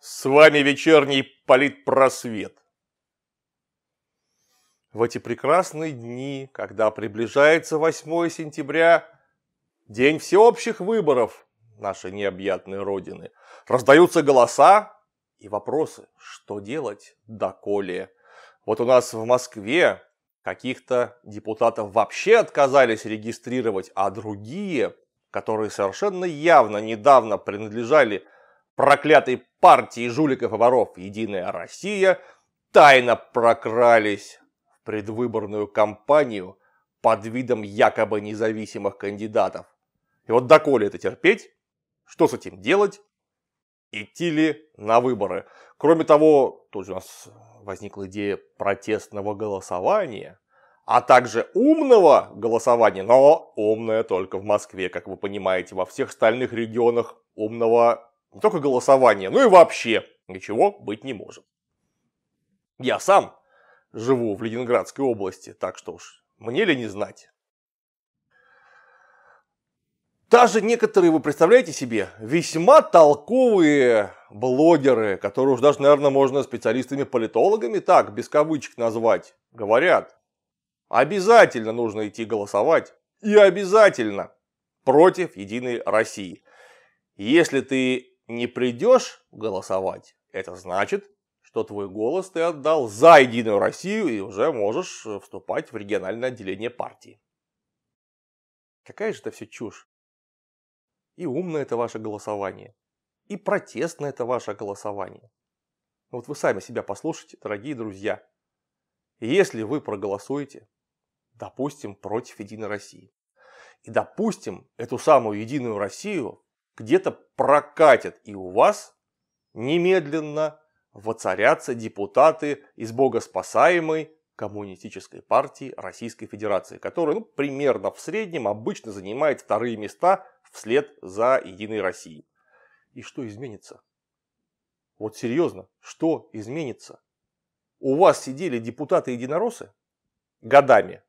С вами вечерний политпросвет. В эти прекрасные дни, когда приближается 8 сентября, день всеобщих выборов нашей необъятной Родины, раздаются голоса и вопросы, что делать доколе вот у нас в Москве каких-то депутатов вообще отказались регистрировать, а другие, которые совершенно явно недавно принадлежали проклятой партии жуликов и воров «Единая Россия», тайно прокрались в предвыборную кампанию под видом якобы независимых кандидатов. И вот доколе это терпеть? Что с этим делать? Идти ли на выборы? Кроме того, тут у нас возникла идея протестного голосования, а также умного голосования, но умное только в Москве, как вы понимаете, во всех остальных регионах умного не только голосования, но и вообще ничего быть не может. Я сам живу в Ленинградской области, так что уж мне ли не знать. Даже некоторые, вы представляете себе, весьма толковые блогеры, которые уж даже, наверное, можно специалистами-политологами так, без кавычек назвать, говорят, обязательно нужно идти голосовать и обязательно против Единой России. Если ты не придешь голосовать, это значит, что твой голос ты отдал за Единую Россию и уже можешь вступать в региональное отделение партии. Какая же это все чушь и умное это ваше голосование, и протестное это ваше голосование. Вот вы сами себя послушайте, дорогие друзья. Если вы проголосуете, допустим, против Единой России, и, допустим, эту самую Единую Россию где-то прокатят, и у вас немедленно воцарятся депутаты из богоспасаемой Коммунистической партии Российской Федерации, которая ну, примерно в среднем обычно занимает вторые места вслед за Единой Россией. И что изменится? Вот серьезно, что изменится? У вас сидели депутаты Единоросы годами.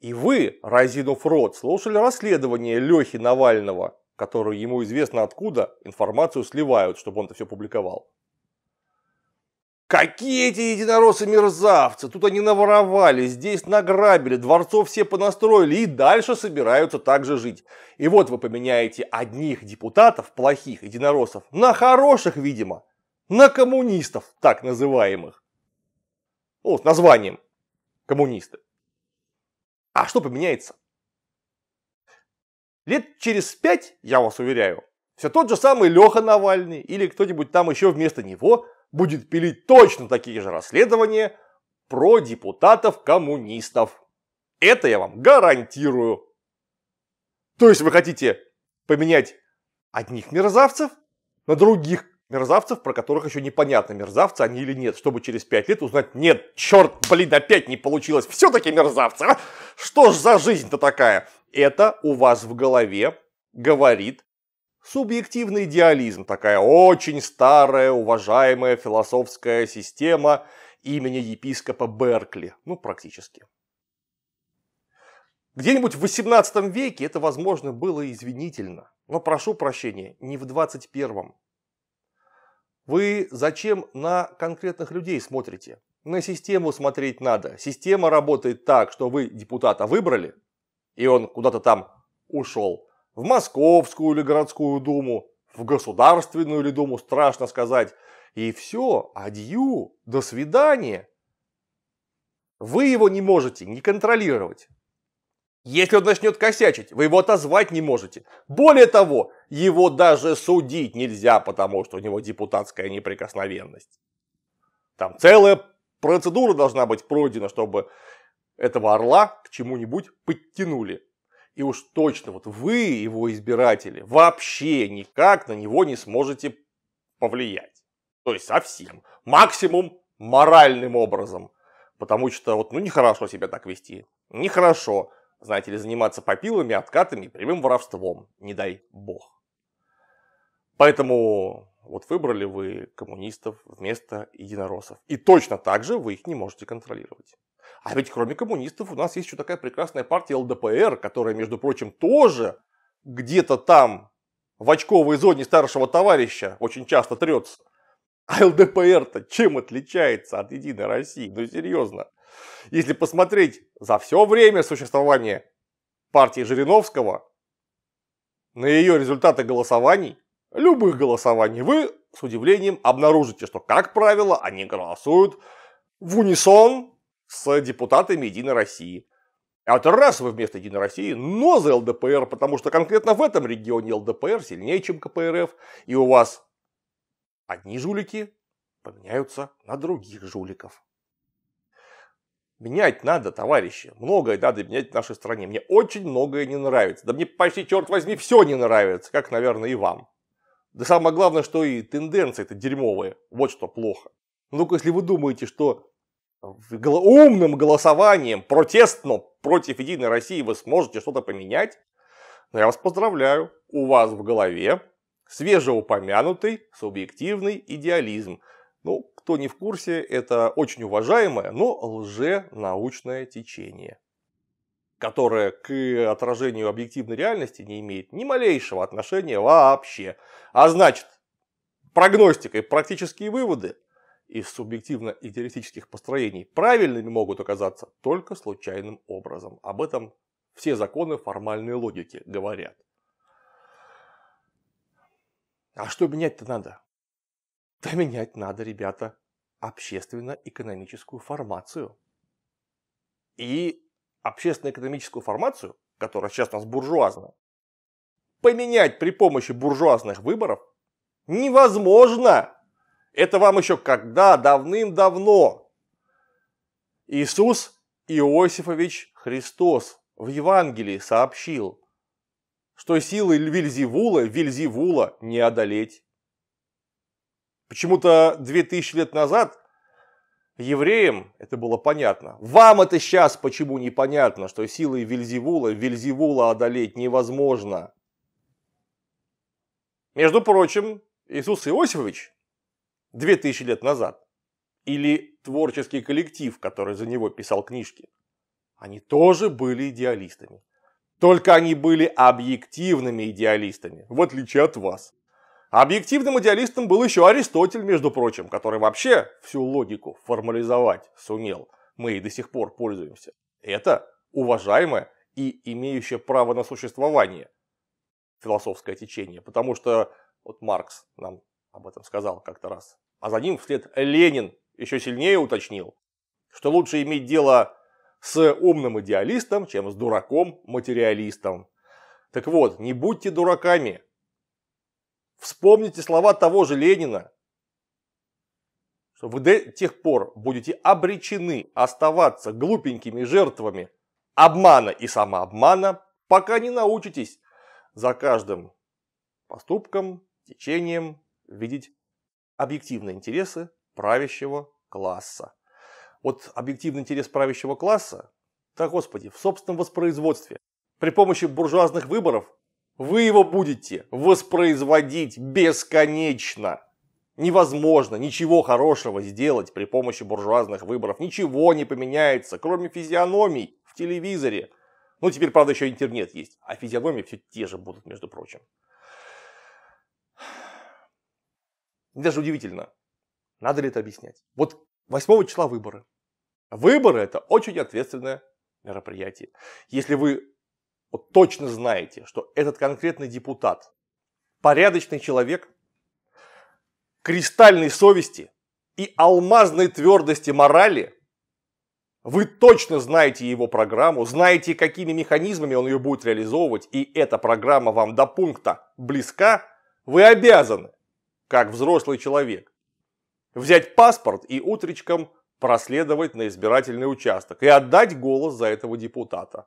И вы, разинув рот, слушали расследование Лехи Навального, которую ему известно откуда информацию сливают, чтобы он это все публиковал. Какие эти единороссы-мерзавцы? Тут они наворовали, здесь награбили, дворцов все понастроили и дальше собираются так же жить. И вот вы поменяете одних депутатов, плохих единороссов, на хороших, видимо, на коммунистов, так называемых. О, ну, с названием. Коммунисты. А что поменяется? Лет через пять, я вас уверяю, все тот же самый Леха Навальный или кто-нибудь там еще вместо него будет пилить точно такие же расследования про депутатов-коммунистов. Это я вам гарантирую. То есть вы хотите поменять одних мерзавцев на других мерзавцев, про которых еще непонятно, мерзавцы они или нет, чтобы через пять лет узнать, нет, черт, блин, опять не получилось, все-таки мерзавцы. А? Что ж за жизнь-то такая? Это у вас в голове говорит Субъективный идеализм – такая очень старая, уважаемая философская система имени епископа Беркли, ну практически. Где-нибудь в 18 веке это, возможно, было извинительно, но прошу прощения, не в 21. Вы зачем на конкретных людей смотрите? На систему смотреть надо. Система работает так, что вы депутата выбрали, и он куда-то там ушел в Московскую или городскую думу, в Государственную или думу, страшно сказать. И все, адью, до свидания. Вы его не можете не контролировать. Если он начнет косячить, вы его отозвать не можете. Более того, его даже судить нельзя, потому что у него депутатская неприкосновенность. Там целая процедура должна быть пройдена, чтобы этого орла к чему-нибудь подтянули. И уж точно вот вы, его избиратели, вообще никак на него не сможете повлиять. То есть совсем. Максимум моральным образом. Потому что вот, ну, нехорошо себя так вести. Нехорошо, знаете ли, заниматься попилами, откатами, прямым воровством. Не дай бог. Поэтому вот выбрали вы коммунистов вместо единороссов. И точно так же вы их не можете контролировать. А ведь кроме коммунистов у нас есть еще такая прекрасная партия ЛДПР, которая, между прочим, тоже где-то там в очковой зоне старшего товарища очень часто трется. А ЛДПР-то чем отличается от Единой России? Ну серьезно. Если посмотреть за все время существования партии Жириновского, на ее результаты голосований, любых голосований, вы с удивлением обнаружите, что, как правило, они голосуют в унисон с депутатами Единой России. А вот раз вы вместо Единой России, но за ЛДПР, потому что конкретно в этом регионе ЛДПР сильнее, чем КПРФ, и у вас одни жулики поменяются на других жуликов. Менять надо, товарищи. Многое надо менять в нашей стране. Мне очень многое не нравится. Да мне почти, черт возьми, все не нравится, как, наверное, и вам. Да самое главное, что и тенденции это дерьмовые. Вот что плохо. Ну-ка, если вы думаете, что умным голосованием, протестно против Единой России вы сможете что-то поменять, но ну, я вас поздравляю, у вас в голове свежеупомянутый субъективный идеализм. Ну, кто не в курсе, это очень уважаемое, но лженаучное течение, которое к отражению объективной реальности не имеет ни малейшего отношения вообще. А значит, прогностика и практические выводы из субъективно-идеалистических построений правильными могут оказаться только случайным образом. Об этом все законы формальной логики говорят. А что менять-то надо? Да менять надо, ребята, общественно-экономическую формацию. И общественно-экономическую формацию, которая сейчас у нас буржуазная, поменять при помощи буржуазных выборов невозможно. Это вам еще когда? Давным-давно. Иисус Иосифович Христос в Евангелии сообщил, что силы Вильзевула Вильзевула не одолеть. Почему-то 2000 лет назад евреям это было понятно. Вам это сейчас почему непонятно, что силы Вильзевула Вильзевула одолеть невозможно. Между прочим, Иисус Иосифович 2000 лет назад. Или творческий коллектив, который за него писал книжки. Они тоже были идеалистами. Только они были объективными идеалистами, в отличие от вас. Объективным идеалистом был еще Аристотель, между прочим, который вообще всю логику формализовать сумел. Мы и до сих пор пользуемся. Это уважаемое и имеющее право на существование философское течение, потому что вот Маркс нам об этом сказал как-то раз. А за ним вслед Ленин еще сильнее уточнил, что лучше иметь дело с умным идеалистом, чем с дураком-материалистом. Так вот, не будьте дураками. Вспомните слова того же Ленина, что вы до тех пор будете обречены оставаться глупенькими жертвами обмана и самообмана, пока не научитесь за каждым поступком, течением, видеть объективные интересы правящего класса. Вот объективный интерес правящего класса, да господи, в собственном воспроизводстве. При помощи буржуазных выборов вы его будете воспроизводить бесконечно. Невозможно ничего хорошего сделать при помощи буржуазных выборов. Ничего не поменяется, кроме физиономий в телевизоре. Ну, теперь, правда, еще интернет есть. А физиономии все те же будут, между прочим. даже удивительно. Надо ли это объяснять? Вот 8 числа выборы. Выборы это очень ответственное мероприятие. Если вы вот точно знаете, что этот конкретный депутат порядочный человек, кристальной совести и алмазной твердости морали, вы точно знаете его программу, знаете, какими механизмами он ее будет реализовывать, и эта программа вам до пункта близка, вы обязаны как взрослый человек. Взять паспорт и утречком проследовать на избирательный участок и отдать голос за этого депутата.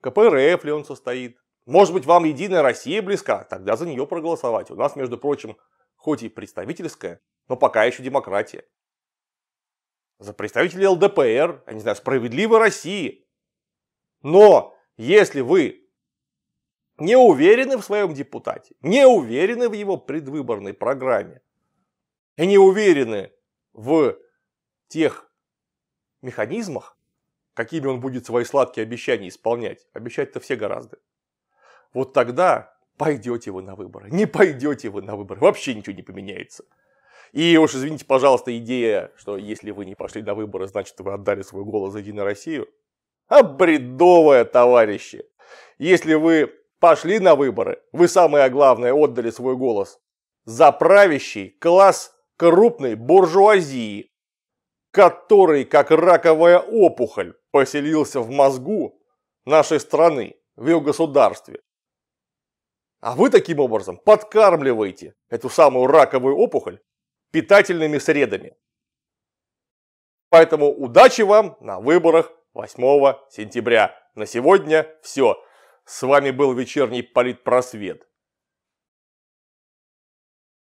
КПРФ ли он состоит? Может быть, вам Единая Россия близка? Тогда за нее проголосовать. У нас, между прочим, хоть и представительская, но пока еще демократия. За представителей ЛДПР, я не знаю, справедливой России. Но если вы не уверены в своем депутате, не уверены в его предвыборной программе и не уверены в тех механизмах, какими он будет свои сладкие обещания исполнять. Обещать-то все гораздо. Вот тогда пойдете вы на выборы. Не пойдете вы на выборы. Вообще ничего не поменяется. И уж извините, пожалуйста, идея, что если вы не пошли на выборы, значит вы отдали свой голос за Единую Россию. А бредовая, товарищи. Если вы Пошли на выборы. Вы самое главное отдали свой голос. За правящий класс крупной буржуазии, который, как раковая опухоль, поселился в мозгу нашей страны, в ее государстве. А вы таким образом подкармливаете эту самую раковую опухоль питательными средами. Поэтому удачи вам на выборах 8 сентября. На сегодня все. С вами был вечерний политпросвет.